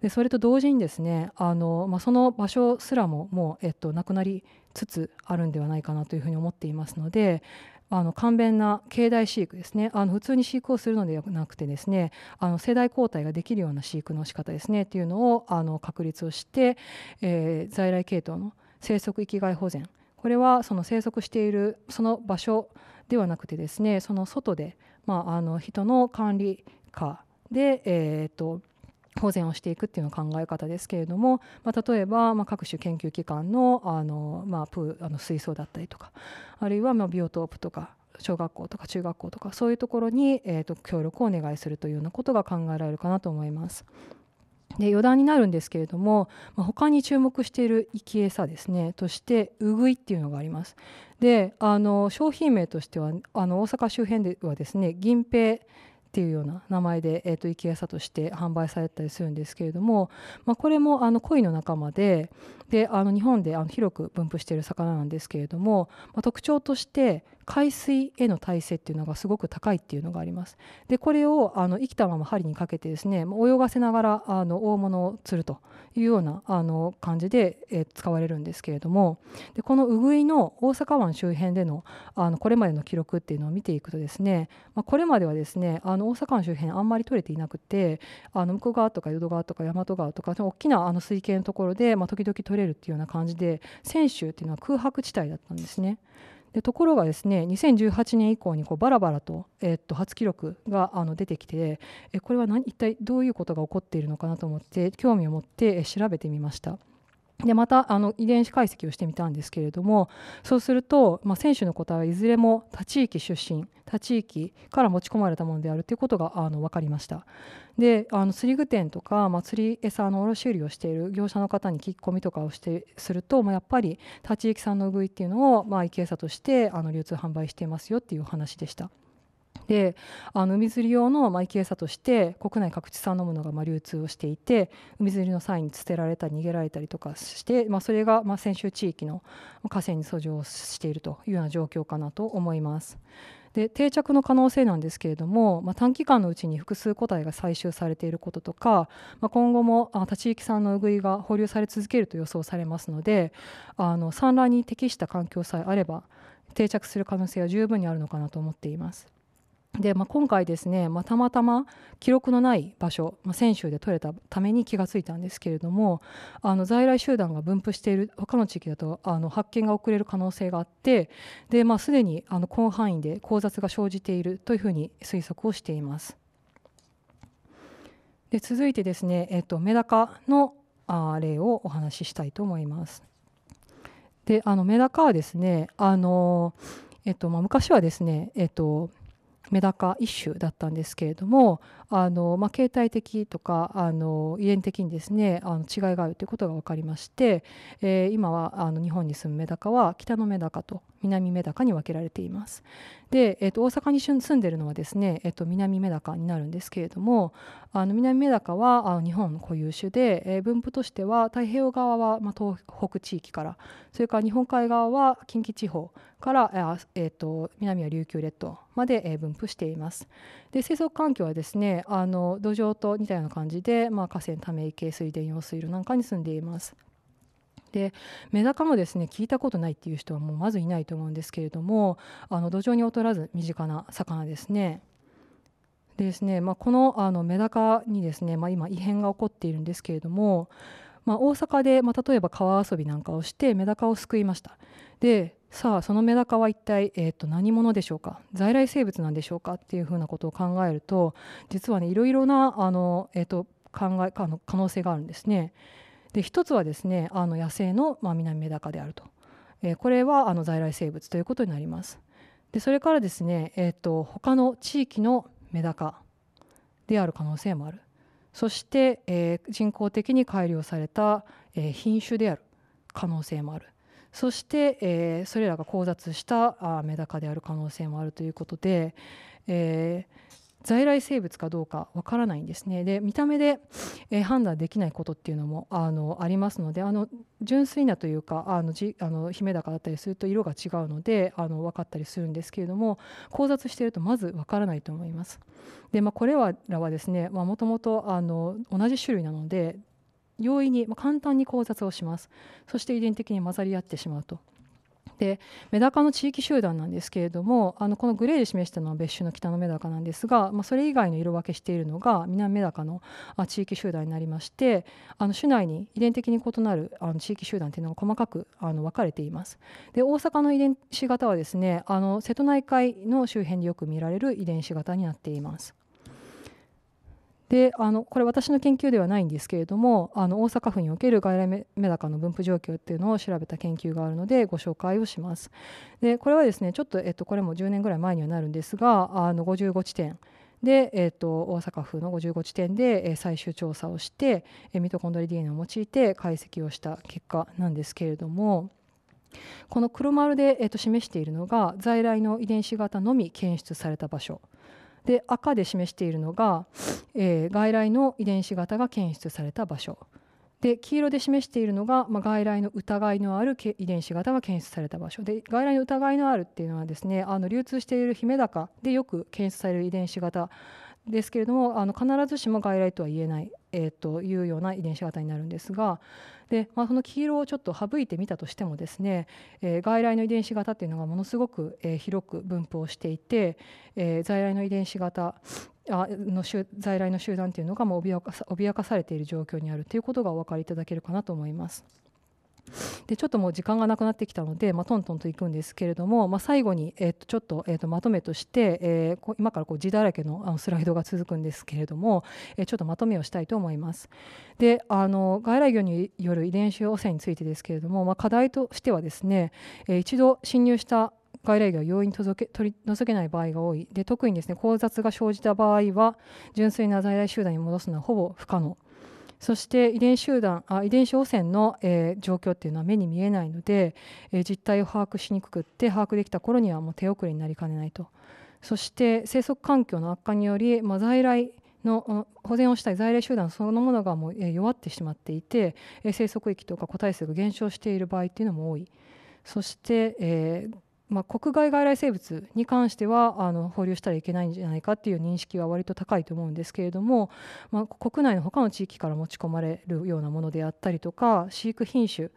でそれと同時にですねあの、まあ、その場所すらももう、えーと、なくなりつつあるんではないかなというふうに思っていますのであの簡便な境内飼育ですねあの普通に飼育をするのではなくてですねあの世代交代ができるような飼育の仕方ですねっていうのをあの確立をして、えー、在来系統の生息域外保全これはその生息しているその場所ではなくてですねその外で、まあ、あの人の管理下で、えーと、と保全をしていくっていうの考え方ですけれども、まあ、例えば、まあ、各種研究機関のあの、まあ、プあの水槽だったりとかあるいは、まあ、ビオトープとか小学校とか中学校とかそういうところに、えーと協力をお願いするというようなことが考えられるかなと思います。で余談になるんですけれども、まあ、他に注目している生き餌ですねとしてうぐいっていうのがあります。であの商品名としてはあの大阪周辺ではですね銀平っていうような名前で、えーと、生き餌として販売されたりするんですけれども、まあ、これもあの鯉の仲間でであの日本であの広く分布している魚なんですけれども、まあ、特徴として海水への耐性っていうのがすごく高いっていうのがあります。でこれをあの生きたまま針にかけてですね泳がせながらあの大物を釣るというようなあの感じで、え使われるんですけれどもでこのウグイの大阪湾周辺でのあのこれまでの記録っていうのを見ていくとですね、まあ、これまではですねあの大阪湾周辺あんまり取れていなくてあの向こう側とか淀川とか大和川とか大きなあの水系のところで、まあ、時々取れるっていうような感じで泉州っていうのは空白地帯だったんですね。でところがですね2018年以降にこうバラバラと,、えー、っと初記録があの出てきてえこれは何一体どういうことが起こっているのかなと思って興味を持って調べてみました。でまたあの遺伝子解析をしてみたんですけれどもそうすると、まあ、選手の答えはいずれも他地域出身他地域から持ち込まれたものであるということがあの分かりましたであの釣り具店とか、まあ、釣り餌の卸売りをしている業者の方に聞き込みとかをしてすると、まあ、やっぱり他地域産の具いっていうのを、まあ、池餌としてあの流通販売していますよっていうお話でした。であの海釣り用の、ま生き餌として国内各地産のものがまあ流通をしていて海釣りの際に捨てられたり逃げられたりとかして、まあ、それがまあ先州地域の河川に遡上しているというような状況かなと思います。で定着の可能性なんですけれども、まあ、短期間のうちに複数個体が採集されていることとか、まあ、今後も立ち行き産のうぐいが放流され続けると予想されますのであの産卵に適した環境さえあれば定着する可能性は十分にあるのかなと思っています。で、まあ、今回ですね、まあ、たまたま記録のない場所、まあ、泉州で取れたために気が付いたんですけれどもあの在来集団が分布している他の地域だとあの発見が遅れる可能性があってで、まあ、すでにあの広範囲で交雑が生じているというふうに推測をしています。で続いてですね、えっと、メダカのあ例をお話ししたいと思います。であのメダカはですねあの、えっとまあ、昔はですね、えっとメダカ一種だったんですけれどもあの、まあ、形態的とかあの遺伝的にですねあの違いがあるということが分かりまして、えー、今はあの日本に住むメダカは北のメダカと南メダカに分けられています。で、えー、と大阪に住んでるのはですね、えー、と南メダカになるんですけれどもあの南メダカはあの日本の固有種で、えー、分布としては太平洋側は、まあ、東北地域からそれから日本海側は近畿地方から、えー、と南は琉球列島まで、えー、分布しています。で生息環境はですねあの土壌と似たような感じで、まあ、河川ため池水田用水路なんかに住んでいます。でメダカもですね聞いたことないっていう人はもうまずいないと思うんですけれどもあの土壌に劣らず身近な魚ですね。でですねまあ、このあのメダカにですね、まあ、今異変が起こっているんですけれども、まあ、大阪で、まあ、例えば川遊びなんかをしてメダカを救いました。でさあそのメダカは一体、えー、と何者でしょうか在来生物なんでしょうかっていうふうなことを考えると実はねいろいろなあの、えー、と考えあの可能性があるんですね。で一つはですねあの野生の、まあ、南メダカであると、えー、これはあの在来生物ということになります。でそれからですね、えーと、他の地域のメダカである可能性もあるそして、えー、人工的に改良された、えー、品種である可能性もあるそして、えー、それらが交雑したあメダカである可能性もあるということで、えー、在来生物かどうかわからないんですねで見た目で、えー、判断できないことっていうのもあのありますのであの純粋なというかあのじあのヒメダカだったりすると色が違うのであの分かったりするんですけれども交雑しているとまず分からないと思います。でまあ、これらはですねもともと同じ種類なので容易に、まあ、簡単に交雑をしますそして遺伝的に混ざり合ってしまうと。でメダカの地域集団なんですけれどもあのこのグレーで示したのは別種の北のメダカなんですが、まあ、それ以外の色分けしているのが南メダカの地域集団になりましてあの種内に遺伝的に異なるあの地域集団というのが細かくあの分かれていますで大阪の遺伝子型はですねあの瀬戸内海の周辺でよく見られる遺伝子型になっていますであのこれ私の研究ではないんですけれどもあの大阪府における外来メダカの分布状況っていうのを調べた研究があるのでご紹介をします。でこれはですねちょっと、えっと、これも10年ぐらい前にはなるんですがあの55地点で、えっと大阪府の55地点で、えー、最終調査をして、えミトコンドリ DNA を用いて解析をした結果なんですけれども。この黒丸で、えっと示しているのが在来の遺伝子型のみ検出された場所で赤で示しているのが、えー、外来の遺伝子型が検出された場所で黄色で示しているのが、まあ、外来の疑いのある遺伝子型が検出された場所で外来の疑いのあるっていうのはですねあの流通しているヒメダカでよく検出される遺伝子型ですけれどもあの必ずしも外来とは言えない、えー、というような遺伝子型になるんですがで、まあ、その黄色をちょっと省いてみたとしてもですね、えー、外来の遺伝子型っていうのがものすごく、えー、広く分布をしていて、えー、在来の遺伝子型あの在来の集団というのがもう脅かされている状況にあるということがお分かりいただけるかなと思います。でちょっともう時間がなくなってきたので、まあ、トントンといくんですけれども、まあ、最後に、えー、とちょっと,、えー、とまとめとして、えー、今からこう字だらけのあのスライドが続くんですけれども、えー、ちょっとまとめをしたいと思います。であの外来魚による遺伝子汚染についてですけれども、まあ、課題としてはですね、えー、一度侵入した外来魚を容易に届け取り除けない場合が多いで特にですね交雑が生じた場合は純粋な在来集団に戻すのはほぼ不可能そして遺伝集団あ遺伝子汚染の、えー、状況っていうのは目に見えないので、えー、実態を把握しにくくって把握できた頃にはもう手遅れになりかねないとそして生息環境の悪化により、まあ、在来の保全をしたい在来集団そのものがもう弱ってしまっていて生息域とか個体数が減少している場合っていうのも多いそして、えー、まあ、国外外来生物に関してはあの放流したらいけないんじゃないかっていう認識は割と高いと思うんですけれども、まあ、国内の他の地域から持ち込まれるようなものであったりとか飼育品種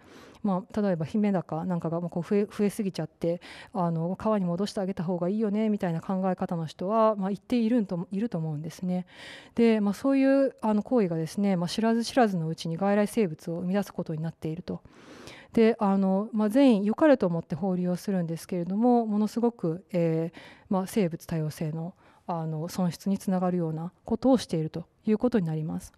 まあ、例えばヒメダカなんかがこう増え増えすぎちゃってあの川に戻してあげた方がいいよねみたいな考え方の人は、まあ、一定いるといると思うんですね。で、まあ、そういうあの行為がですね、まあ、知らず知らずのうちに外来生物を生み出すことになっていると。であの、まあ、善意良かれと思って放流をするんですけれどもものすごく、えー、まあ、生物多様性のあの損失につながるようなことをしているということになります。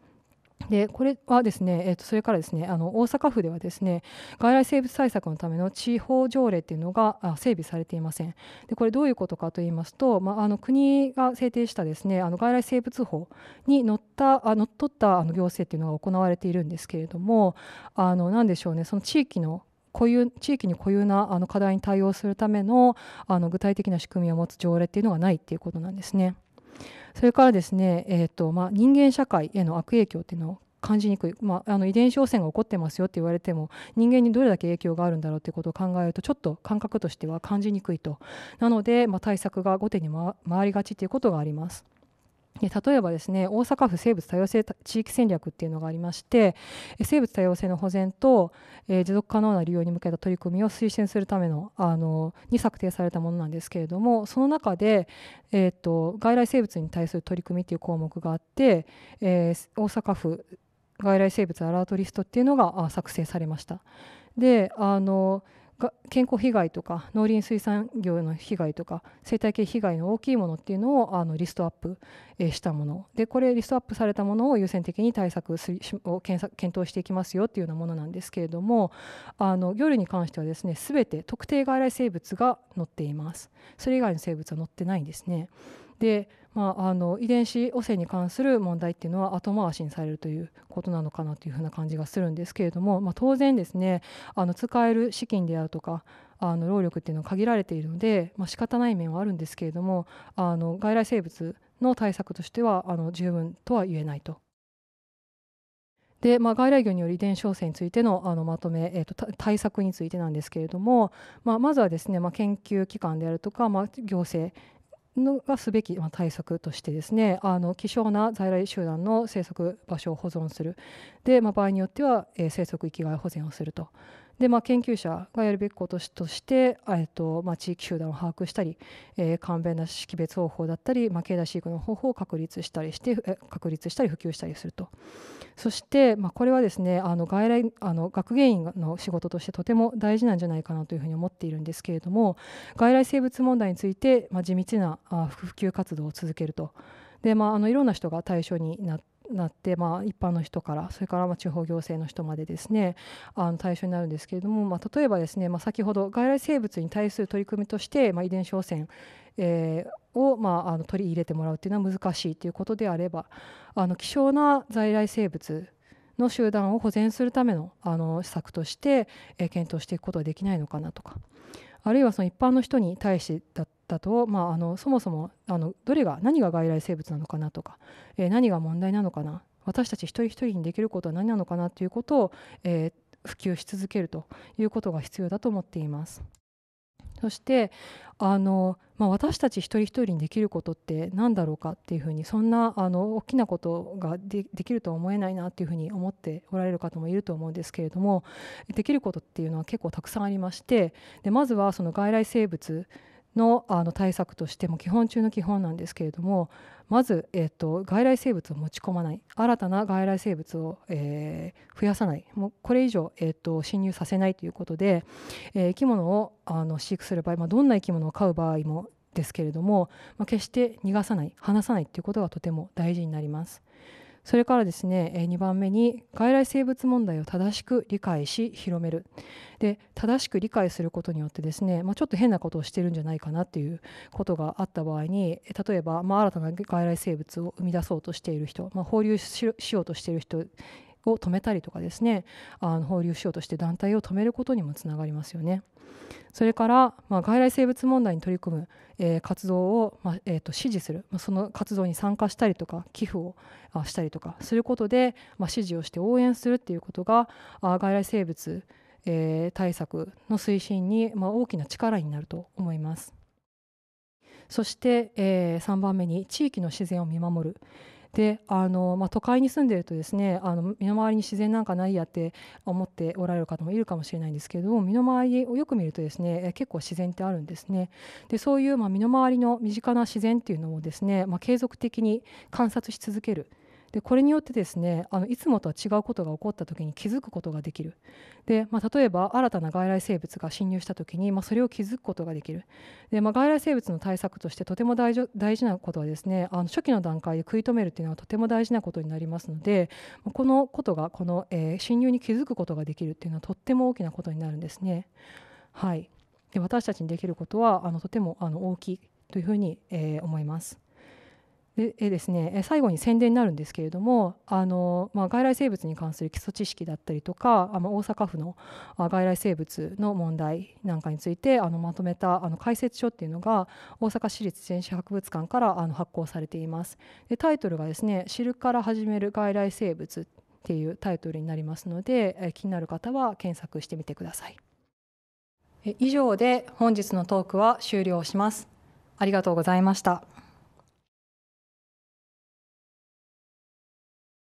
でこれはですね、えー、とそれからですねあの大阪府ではですね外来生物対策のための地方条例というのが整備されていません。でこれどういうことかと言いますと、まあ、あの国が制定したですねあの外来生物法にのったあのっとったあの行政というのが行われているんですけれどもあの何でしょうねその地域の固有地域に固有なあの課題に対応するためのあの具体的な仕組みを持つ条例っていうのがないっていうことなんですね。それからですね、えーとまあ、人間社会への悪影響っていうのを感じにくい、まあ、あの遺伝子汚染が起こってますよって言われても人間にどれだけ影響があるんだろうということを考えるとちょっと感覚としては感じにくいとなので、まあ、対策が後手に回りがちということがあります。例えばですね大阪府生物多様性地域戦略っていうのがありまして生物多様性の保全と、えー、持続可能な利用に向けた取り組みを推進するためのあのに策定されたものなんですけれどもその中で、えーと、外来生物に対する取り組みっていう項目があって、えー、大阪府外来生物アラートリストっていうのが作成されました。であの健康被害とか農林水産業の被害とか生態系被害の大きいものっていうのをあのリストアップしたものでこれリストアップされたものを優先的に対策を検討していきますよっていうようなものなんですけれどもあの魚類に関してはですね全て特定外来生物が載っていますそれ以外の生物は載ってないんですねでまあ、あの遺伝子汚染に関する問題っていうのは後回しにされるということなのかなというふうな感じがするんですけれども、まあ、当然ですねあの使える資金であるとかあの労力っていうのは限られているので、まあ仕方ない面はあるんですけれどもあの外来生物の対策としてはあの十分とは言えないとで、まあ、外来魚による遺伝子汚染についてのあのまとめ、えーと、と対策についてなんですけれども、まあ、まずはですね、まあ、研究機関であるとか、まあ、行政のがすべき、ま対策としてですねあの希少な在来集団の生息場所を保存するで、まあ、場合によっては、え生息域外保全をするとで、まあ、研究者がやるべきこととして、えっとまあ、地域集団を把握したり、えー、簡便な識別方法だったり、まあ、経済飼育の方法を確立したりして確立したり普及したりするとそして、まあ、これはですねあの外来あの学芸員の仕事としてとても大事なんじゃないかなというふうに思っているんですけれども外来生物問題について、まあ、地道な普及活動を続けると。でまあ、あのいろんな人が対象になってなって、まあ、一般の人からそれからま地方行政の人までですねあの対象になるんですけれども、まあ、例えばですね、まあ、先ほど外来生物に対する取り組みとして、ま遺伝子汚染、えー、を、まあ、の取り入れてもらうというのは難しいということであればあの希少な在来生物の集団を保全するためのあの施策として、え検討していくことはできないのかなとかあるいはその一般の人に対してだってだと、まあ、あのそもそもあのどれが何が外来生物なのかなとか、えー、何が問題なのかな私たち一人一人にできることは何なのかなということを、えー、普及し続けるということが必要だと思っています。そしてあの、まあ、私たち一人一人にできることって何だろうかっていうふうにそんなあの大きなことができるとは思えないなっていうふうに思っておられる方もいると思うんですけれどもできることっていうのは結構たくさんありましてでまずはその外来生物のあの対策としても基本中の基本なんですけれどもまず、えーと、外来生物を持ち込まない新たな外来生物を、えー、増やさないもうこれ以上、えーと、と侵入させないということで、えー、生き物をあの飼育する場合、まあ、どんな生き物を飼う場合もですけれども、まあ、決して逃がさない離さないということがとても大事になります。それからですね2番目に外来生物問題を正しく理解し広めるで正しく理解することによってですね、まあ、ちょっと変なことをしてるんじゃないかなっていうことがあった場合に例えば、まあ、新たな外来生物を生み出そうとしている人、まあ、放流しようとしている人を止めたりとかですねあの放流しようとして団体を止めることにもつながりますよね。それから、まあ、外来生物問題に取り組む、えー、活動を、まあえー、と支持する、まあ、その活動に参加したりとか寄付をあしたりとかすることで、まあ、支持をして応援するっていうことがあ外来生物、えー、対策の推進に、まあ、大きな力になると思います。そして、えー、3番目に地域の自然を見守る、であの、まあ、都会に住んでるとですねあの身の回りに自然なんかないやって思っておられる方もいるかもしれないんですけれども身の回りをよく見るとですね結構自然ってあるんですね。でそういうま身の回りの身近な自然っていうのをですね、まあ、継続的に観察し続ける。でこれによってですねあのいつもとは違うことが起こった時に気づくことができるで、まあ、例えば新たな外来生物が侵入した時に、まあ、それを気づくことができるで、まあ、外来生物の対策としてとても大事なことはですねあの初期の段階で食い止めるというのはとても大事なことになりますのでこのことがこの、えー、侵入に気づくことができるっていうのはとっても大きなことになるんですね。はい、で私たちにできることはあのとてもあの大きいというふうに、えー、思います。でえですね、最後に宣伝になるんですけれどもあの、まあ、外来生物に関する基礎知識だったりとかあの大阪府の外来生物の問題なんかについてあのまとめたあの解説書っていうのが大阪市立全史博物館からあの発行されています。でタイトルがですね「知るから始める外来生物」っていうタイトルになりますので、え気になる方は検索してみてください。以上で本日のトークは終了します。ありがとうございました。